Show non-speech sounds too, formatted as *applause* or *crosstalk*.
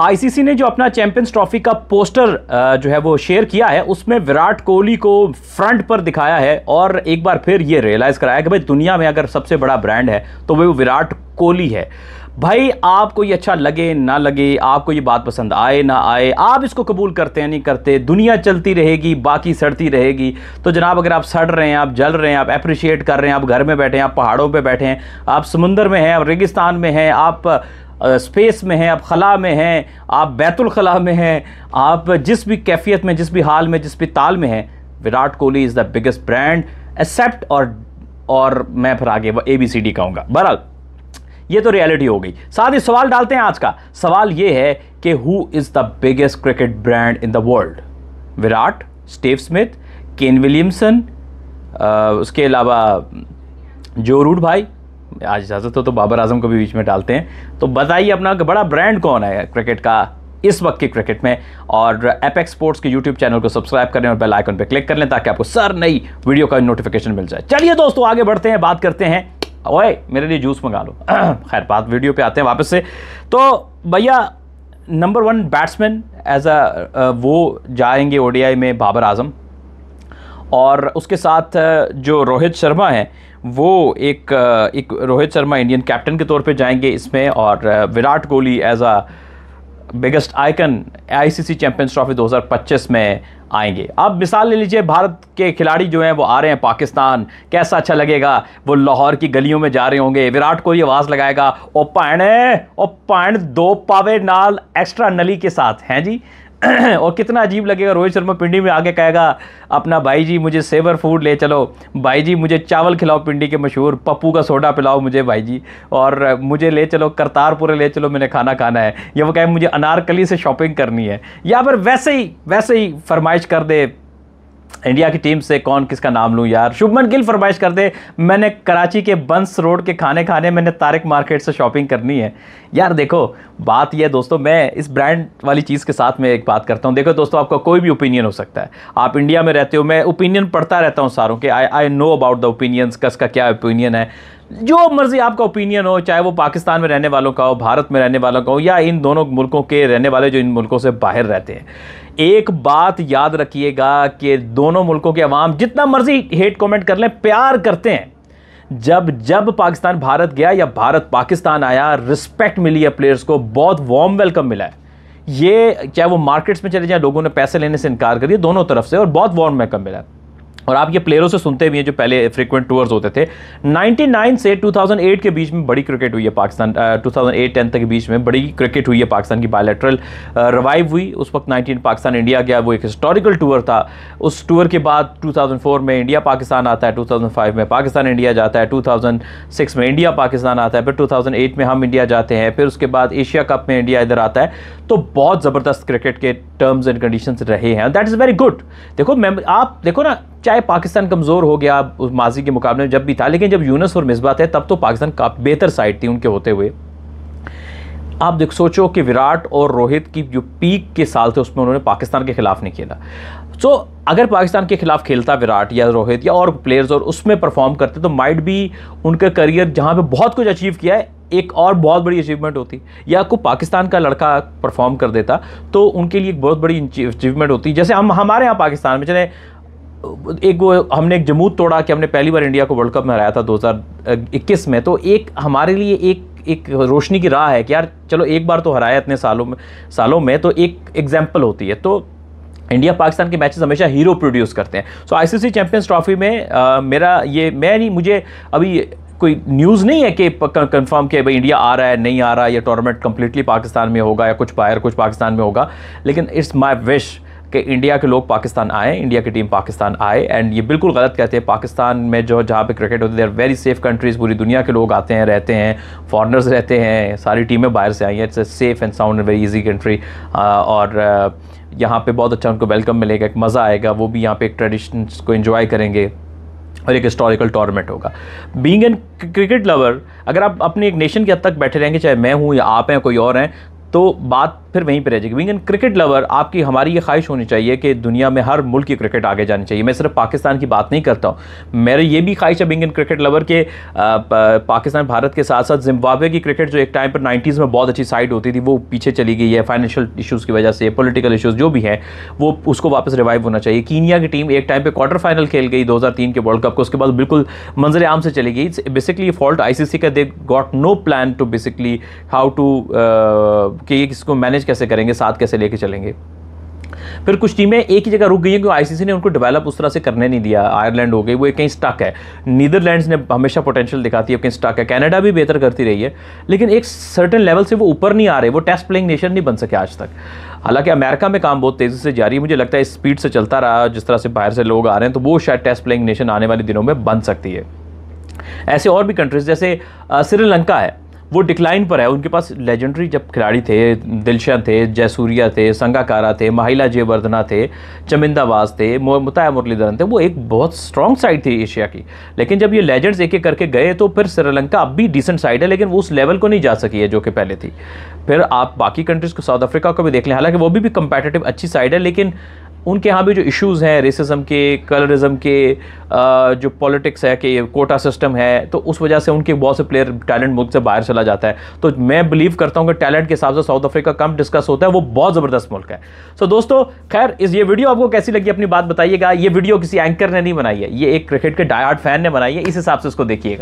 ICC ने जो अपना चैंपियंस ट्रॉफी का पोस्टर जो है वो शेयर किया है उसमें विराट कोहली को फ्रंट पर दिखाया है और एक बार फिर ये रियलाइज़ कराया कि भाई दुनिया में अगर सबसे बड़ा ब्रांड है तो वो विराट कोहली है भाई आपको ये अच्छा लगे ना लगे आपको ये बात पसंद आए ना आए आप इसको कबूल करते हैं नहीं करते दुनिया चलती रहेगी बाकी सड़ती रहेगी तो जनाब अगर आप सड़ रहे हैं आप जल रहे हैं आप अप्रिशिएट कर रहे हैं आप घर में बैठे हैं आप पहाड़ों पे बैठे हैं आप समुंदर में हैं आप रेगिस्तान में हैं आप स्पेस में हैं आप खला में हैं आप बैतुलखला में हैं आप जिस भी कैफियत में जिस भी हाल में जिस भी ताल में हैं Virat Kohli is the biggest brand except और और मैं फिर आगे ए बी सी डी कहूँगा बहरहाल ये तो रियलिटी हो गई साथ ही सवाल डालते हैं आज का सवाल ये है कि who is the biggest cricket brand in the world Virat Steve Smith Kane Williamson उसके अलावा जो रूट भाई आज इजाज़त हो तो बाबर आजम को भी बीच में डालते हैं तो बताइए अपना बड़ा ब्रांड कौन है क्रिकेट का इस वक्त के क्रिकेट में और एपेक्स स्पोर्ट्स के यूट्यूब चैनल को सब्सक्राइब करें और बेल आइकन पर क्लिक कर लें ताकि आपको सर नई वीडियो का नोटिफिकेशन मिल जाए चलिए दोस्तों आगे बढ़ते हैं बात करते हैं ओए मेरे लिए जूस मंगा लो *clears throat* खैर बात वीडियो पे आते हैं वापस से तो भैया number one batsman as a वो जाएंगे ओडीआई में बाबर आजम और उसके साथ जो रोहित शर्मा हैं वो एक एक रोहित शर्मा इंडियन कैप्टन के तौर पे जाएंगे इसमें और Virat Kohli as a biggest icon ICC Champions Trophy 2025 में आएंगे अब मिसाल ले लीजिए भारत के खिलाड़ी जो हैं वो आ रहे हैं पाकिस्तान कैसा अच्छा लगेगा वो लाहौर की गलियों में जा रहे होंगे विराट कोहली आवाज़ लगाएगा ओ पैण ओ पैण दो पावे नाल एक्स्ट्रा नली के साथ हैं जी *clears throat* और कितना अजीब लगेगा रोहित शर्मा पिंडी में आगे कहेगा अपना भाई जी मुझे सेवर फूड ले चलो भाई जी मुझे चावल खिलाओ पिंडी के मशहूर पप्पू का सोडा पिलाओ मुझे भाई जी और मुझे ले चलो करतारपुर ले चलो मैंने खाना खाना है या वो कहे मुझे अनारकली से शॉपिंग करनी है या फिर वैसे ही वैसे ही फरमाइश कर दे इंडिया की टीम से कौन किसका नाम लूँ यार शुभमन गिल फरमाइश कर दे मैंने कराची के बंस रोड के खाने खाने मैंने तारक मार्केट से शॉपिंग करनी है यार देखो बात यह दोस्तों मैं इस ब्रांड वाली चीज़ के साथ में एक बात करता हूँ देखो दोस्तों आपका कोई भी ओपिनियन हो सकता है आप इंडिया में रहते हो मैं ओपिनियन पढ़ता रहता हूँ सारों के I I know about the opinions कस का क्या ओपिनियन है जो मर्ज़ी आपका ओपिनियन हो चाहे वो पाकिस्तान में रहने वालों का हो भारत में रहने वालों का हो या इन दोनों मुल्कों के रहने वाले जो इन मुल्कों से बाहर रहते हैं एक बात याद रखिएगा कि दोनों मुल्कों के अवाम जितना मर्जी हेट कमेंट कर लें प्यार करते हैं जब जब पाकिस्तान भारत गया या भारत पाकिस्तान आया रिस्पेक्ट मिली है प्लेयर्स को बहुत वार्म वेलकम मिला है ये चाहे वो मार्केट्स में चले जाएं लोगों ने पैसे लेने से इनकार करिए दोनों तरफ से और बहुत वार्म वेलकम मिला है और आप ये प्लेयरों से सुनते भी हैं जो पहले फ्रीक्वेंट टूर्स होते थे 99 से 2008 के बीच में बड़ी क्रिकेट हुई है पाकिस्तान 2008-10 तक के बीच में बड़ी क्रिकेट हुई है पाकिस्तान की बायोलेट्रल रिवाइव हुई उस वक्त 19 पाकिस्तान इंडिया गया वो एक हिस्टोरिकल टूर था उस टूर के बाद 2004 में इंडिया पाकिस्तान आता है टू में पाकिस्तान इंडिया जाता है टू में इंडिया पाकिस्तान आता है फिर टू में हम इंडिया जाते हैं फिर उसके बाद एशिया कप में इंडिया इधर आता है तो बहुत ज़बरदस्त क्रिकेट के टर्म्स एंड कंडीशन रहे हैं दैट इज़ वेरी गुड देखो मैम आप देखो ना चाहे पाकिस्तान कमज़ोर हो गया उस माजी के मुकाबले में जब भी था लेकिन जब यूनस और मिसबा थे तब तो पाकिस्तान का बेहतर साइड थी उनके होते हुए आप देख सोचो कि विराट और रोहित की जो पीक के साल थे उसमें उन्होंने पाकिस्तान के खिलाफ नहीं खेला सो so, अगर पाकिस्तान के खिलाफ खेलता विराट या रोहित या और प्लेयर्स और उसमें परफॉर्म करते तो माइट भी उनका करियर जहाँ पे बहुत कुछ अचीव किया है एक और बहुत बड़ी अचीवमेंट होती या आपको पाकिस्तान का लड़का परफॉर्म कर देता तो उनके लिए एक बहुत बड़ी अचीवमेंट होती जैसे हम हमारे यहाँ पाकिस्तान में चले एक वो हमने एक जमूत तोड़ा कि हमने पहली बार इंडिया को वर्ल्ड कप में हराया था 2021 में तो एक हमारे लिए एक एक रोशनी की राह है कि यार चलो एक बार तो हराया इतने सालों में सालों में तो एक एग्जाम्पल होती है तो इंडिया पाकिस्तान के मैचेस हमेशा हीरो प्रोड्यूस करते हैं सो आईसीसी चैंपियंस ट्रॉफी में आ, मेरा ये मैं नहीं मुझे अभी कोई न्यूज़ नहीं है कि कंफर्म कि भाई इंडिया आ रहा है नहीं आ रहा है यह टूर्नामेंट कम्प्लीटली पाकिस्तान में होगा या कुछ बाहर कुछ पाकिस्तान में होगा लेकिन इट्स माई विश कि इंडिया के लोग पाकिस्तान आए इंडिया की टीम पाकिस्तान आए एंड ये बिल्कुल गलत कहते हैं पाकिस्तान में जो जहाँ पे क्रिकेट होती है देर वेरी सेफ कंट्रीज़ पूरी दुनिया के लोग आते हैं रहते हैं फॉरनर्स रहते हैं सारी टीमें बाहर से आई हैं it's a safe and sound very easy country और यहाँ पे बहुत अच्छा उनको वेलकम मिलेगा एक मज़ा आएगा वो भी यहाँ पे एक ट्रेडिशन को इन्जॉय करेंगे और एक हिस्टोरिकल टॉर्नामेंट होगा बींग एन क्रिकेट लवर अगर आप अपने एक नेशन के हद तक बैठे रहेंगे चाहे मैं हूँ या आप हैं कोई और हैं तो बात फिर वहीं पर रह जाएगी विंग क्रिकेट लवर आपकी हमारी ये ख्वाहिश होनी चाहिए कि दुनिया में हर मुल्क की क्रिकेट आगे जानी चाहिए मैं सिर्फ पाकिस्तान की बात नहीं करता हूँ मेरे ये भी ख्वाहिश है विंग क्रिकेट लवर के पाकिस्तान भारत के साथ साथ जिम्बावे की क्रिकेट जो एक टाइम पर नाइन्टीज़ में बहुत अच्छी साइड होती थी वो पीछे चली गई है फाइनेंशियल इशूज़ की वजह से पोलिटिकल इशूज़ जो भी हैं वो उसको वापस रिवाइव होना चाहिए कीनिया की टीम एक टाइम पर क्वार्टर फाइनल खेल गई दो के वर्ल्ड कप को उसके बाद बिल्कुल मंजर आम से चली गई बेसिकली फॉल्ट आई का they got no plan to basically how to कि किसको मैनेज कैसे करेंगे साथ कैसे लेके चलेंगे फिर कुछ टीमें एक ही जगह रुक गई हैं क्योंकि आईसीसी ने उनको डेवलप उस तरह से करने नहीं दिया आयरलैंड हो गई वो कहीं स्टक है नीदरलैंड्स ने हमेशा पोटेंशियल दिखाती है कहीं स्टक है कनाडा भी बेहतर करती रही है लेकिन एक सर्टन लेवल से वो ऊपर नहीं आ रहे वो टेस्ट प्लेइंग नेशन नहीं बन सके आज तक हालांकि अमेरिका में काम बहुत तेज़ी से जारी है मुझे लगता है स्पीड से चलता रहा जिस तरह से बाहर से लोग आ रहे हैं तो वो शायद टेस्ट प्लेइंग नेशन आने वाले दिनों में बन सकती है ऐसे और भी कंट्रीज जैसे श्रीलंका है वो डिक्लाइन पर है उनके पास लेजेंडरी जब खिलाड़ी थे दिलशन थे जयसूर्या थे संगाकारा थे माहिला जयवर्धना थे चमिंदावास थे मुताया मुरलीधरन थे वो एक बहुत स्ट्रॉन्ग साइड थी एशिया की लेकिन जब ये लेजेंड्स एक एक करके गए तो फिर श्रीलंका अब भी डिसेंट साइड है लेकिन वो उस लेवल को नहीं जा सकी है जो कि पहले थी फिर आप बाकी कंट्रीज़ को साउथ अफ्रीका को भी देख लें हालांकि वो भी, भी कंपेटेटिव अच्छी साइड है लेकिन उनके यहाँ भी जो इश्यूज हैं रेसिज्म के कलरिज्म के जो पॉलिटिक्स है कि कोटा सिस्टम है तो उस वजह से उनके बहुत से प्लेयर टैलेंट मुल्क से बाहर चला जाता है तो मैं बिलीव करता हूँ कि टैलेंट के हिसाब से साउथ अफ्रीका कम डिस्कस होता है वो बहुत ज़बरदस्त मुल्क है सो so, दोस्तों खैर इस ये वीडियो आपको कैसी लगी अपनी बात बताइएगा ये वीडियो किसी एंकर ने नहीं बनाई है ये एक क्रिकेट के डायहार्ड फैन ने बनाई है इस हिसाब से इसको देखिएगा